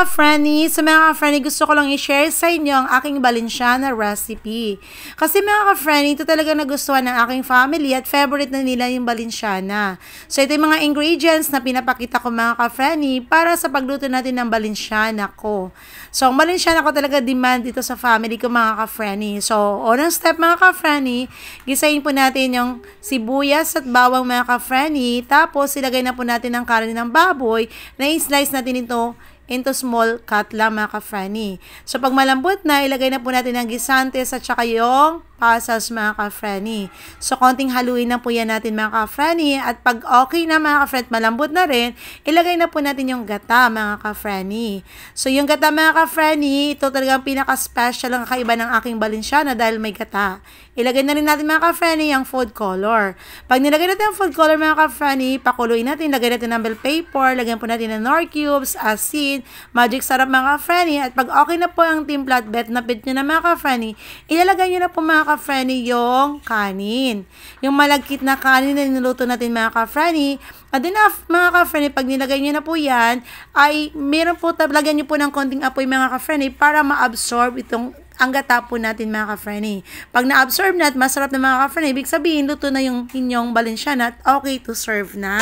ka-friendly, so mga ka gusto ko lang i-share sa inyo ang aking Balenciana recipe. Kasi mga ka ito talaga nagustuhan ng aking family at favorite na nila yung Balenciana. So ito yung mga ingredients na pinapakita ko mga ka para sa pagluto natin ng Balenciana ko. So ang Balenciana ko talaga demand dito sa family ko mga ka So unang step mga ka-friendly, gisayin po natin yung sibuyas at bawang mga ka Tapos ilagay na po natin ang kanin ng baboy na i-slice natin ito into small cut lang mga ka-franny. So pag malambot na, ilagay na po natin ang gisante at saka yung puzzles mga ka-frenny. So, konting haluin na po yan natin mga ka-frenny at pag okay na mga ka-friend, malambot na rin, ilagay na po natin yung gata mga ka-frenny. So, yung gata mga ka-frenny, ito talagang pinaka-special ang kaiba ng aking balinsyana dahil may gata. Ilagay na rin natin mga ka-frenny ang food color. Pag nilagay natin ang food color mga ka-frenny, pakuloy natin, lagay natin ng bell paper, lagyan po natin ng nor cubes, asin, magic sarap mga ka-frenny at pag okay na po ang team at bet na bit nyo na mga ka-frenny, ilalagay nyo na po mga ka-Frenny, yung kanin. Yung malagkit na kanin na niluto natin mga ka-Frenny. At enough mga ka-Frenny, pag nilagay nyo na po yan, ay meron po, lagyan nyo po ng konting apoy mga ka-Frenny para ma-absorb itong ang gata po natin mga ka-Frenny. Pag na-absorb na at masarap na mga ka-Frenny, ibig sabihin, luto na yung inyong balensyana at okay to serve na.